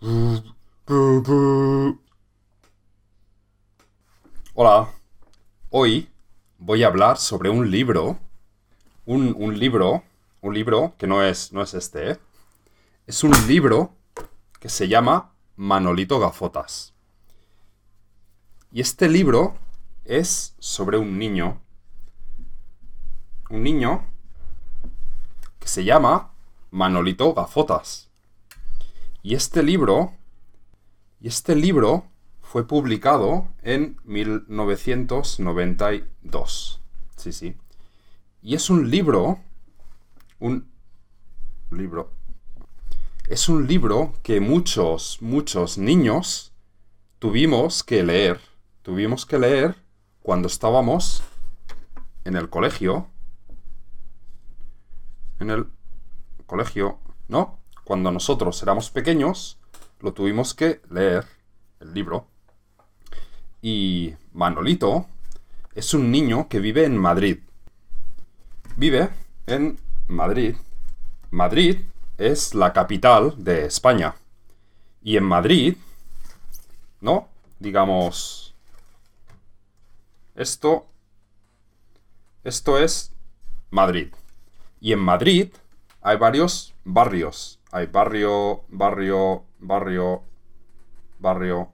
Hola, hoy voy a hablar sobre un libro, un, libro, un libro que no es, no es este, ¿eh? es un libro que se llama Manolito Gafotas. Y este libro es sobre un niño, un niño que se llama Manolito Gafotas. Y este libro, este libro fue publicado en 1992. Sí, sí. Y es un libro, un libro, es un libro que muchos, muchos niños tuvimos que leer. Tuvimos que leer cuando estábamos en el colegio. En el colegio, ¿no? cuando nosotros éramos pequeños, lo tuvimos que leer, el libro. Y Manolito es un niño que vive en Madrid. Vive en Madrid. Madrid es la capital de España. Y en Madrid, ¿no? Digamos, esto, esto es Madrid. Y en Madrid hay varios barrios hay barrio, barrio, barrio, barrio.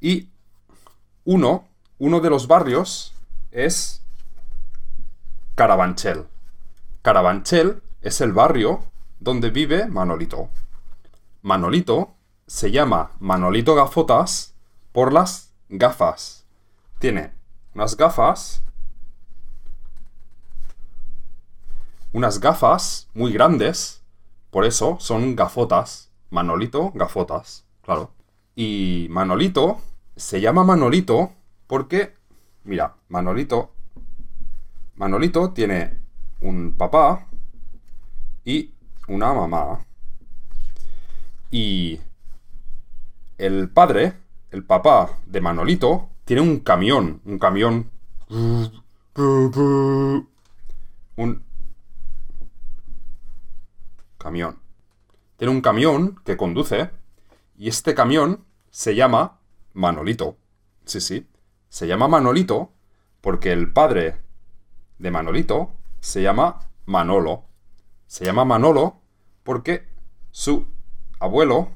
Y uno, uno de los barrios es Carabanchel. Carabanchel es el barrio donde vive Manolito. Manolito se llama Manolito Gafotas por las gafas. Tiene unas gafas. Unas gafas muy grandes por eso son gafotas. Manolito, gafotas, claro. Y Manolito se llama Manolito porque, mira, Manolito, Manolito tiene un papá y una mamá. Y el padre, el papá de Manolito, tiene un camión, un camión. Un camión. Tiene un camión que conduce y este camión se llama Manolito. Sí, sí. Se llama Manolito porque el padre de Manolito se llama Manolo. Se llama Manolo porque su abuelo,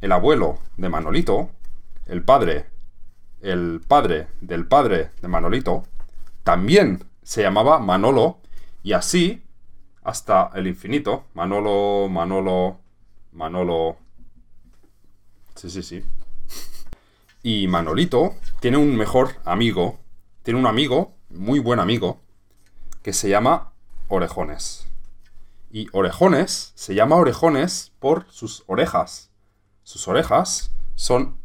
el abuelo de Manolito, el padre, el padre del padre de Manolito, también se llamaba Manolo y así hasta el infinito. Manolo, Manolo, Manolo. Sí, sí, sí. Y Manolito tiene un mejor amigo. Tiene un amigo, muy buen amigo, que se llama Orejones. Y Orejones se llama Orejones por sus orejas. Sus orejas son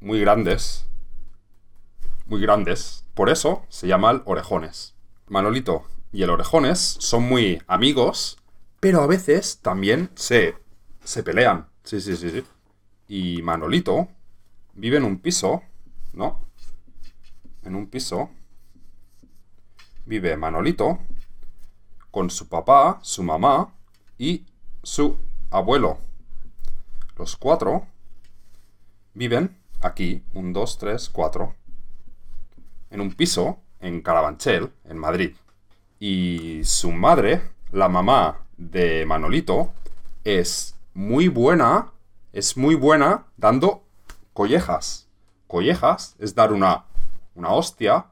muy grandes. Muy grandes. Por eso se llama el Orejones. Manolito, y el Orejones son muy amigos, pero a veces también se, se pelean. Sí, sí, sí, sí. Y Manolito vive en un piso, ¿no? En un piso vive Manolito con su papá, su mamá y su abuelo. Los cuatro viven aquí, un, dos, tres, cuatro, en un piso en Carabanchel, en Madrid. Y su madre, la mamá de Manolito, es muy buena, es muy buena dando collejas. Collejas es dar una, una hostia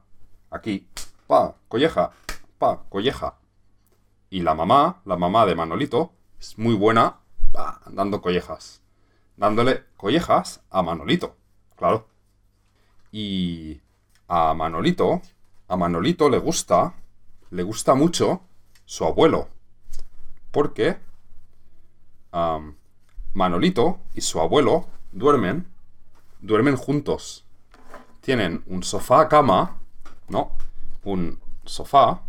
aquí, pa, colleja, pa, colleja. Y la mamá, la mamá de Manolito, es muy buena pa, dando collejas. Dándole collejas a Manolito, claro. Y a Manolito, a Manolito le gusta le gusta mucho su abuelo. Porque Manolito y su abuelo duermen, duermen juntos. Tienen un sofá cama, ¿no? Un sofá,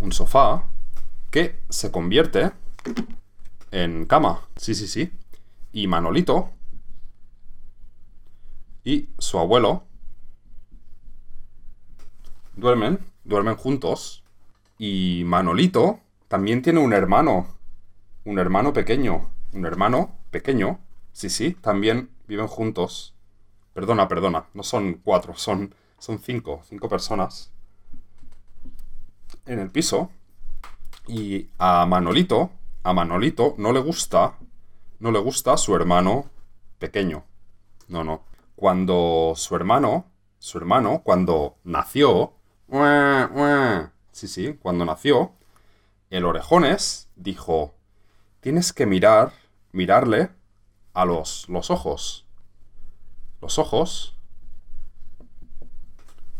un sofá que se convierte en cama. Sí, sí, sí. Y Manolito y su abuelo duermen, duermen juntos y Manolito también tiene un hermano, un hermano pequeño, un hermano pequeño, sí, sí, también viven juntos. Perdona, perdona, no son cuatro, son, son cinco, cinco personas en el piso. Y a Manolito, a Manolito no le gusta, no le gusta su hermano pequeño. No, no. Cuando su hermano, su hermano, cuando nació, ¡mua, sí, sí, cuando nació, el orejones dijo, tienes que mirar, mirarle a los, los ojos. Los ojos.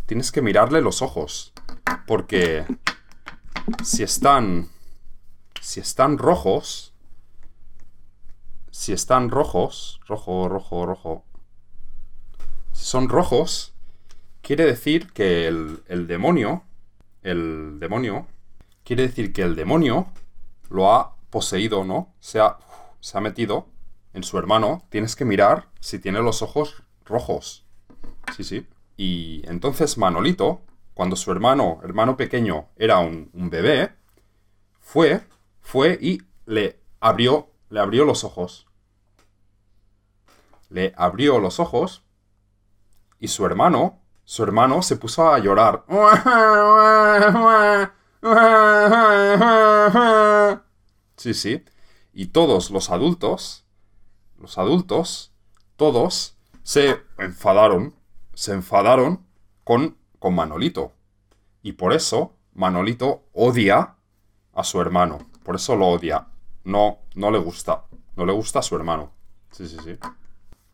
Tienes que mirarle los ojos. Porque si están, si están rojos, si están rojos, rojo, rojo, rojo, si son rojos, quiere decir que el, el demonio el demonio, quiere decir que el demonio lo ha poseído, ¿no? Se ha, se ha metido en su hermano. Tienes que mirar si tiene los ojos rojos. Sí, sí. Y entonces Manolito, cuando su hermano, hermano pequeño, era un, un bebé, fue, fue y le abrió, le abrió los ojos. Le abrió los ojos y su hermano su hermano se puso a llorar. Sí, sí. Y todos los adultos, los adultos, todos se enfadaron, se enfadaron con, con Manolito. Y por eso Manolito odia a su hermano. Por eso lo odia. No, no le gusta. No le gusta a su hermano. Sí, sí, sí.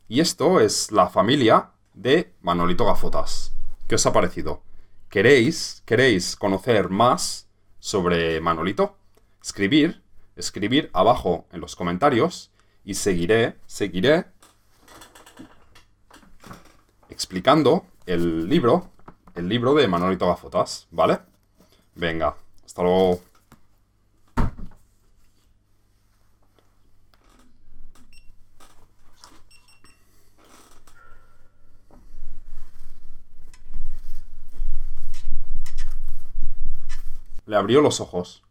Y esto es la familia de Manolito Gafotas. ¿Qué os ha parecido? ¿Queréis, queréis conocer más sobre Manolito? Escribir, escribir abajo en los comentarios y seguiré, seguiré explicando el libro, el libro de Manolito Gafotas, ¿vale? Venga, hasta luego. le abrió los ojos.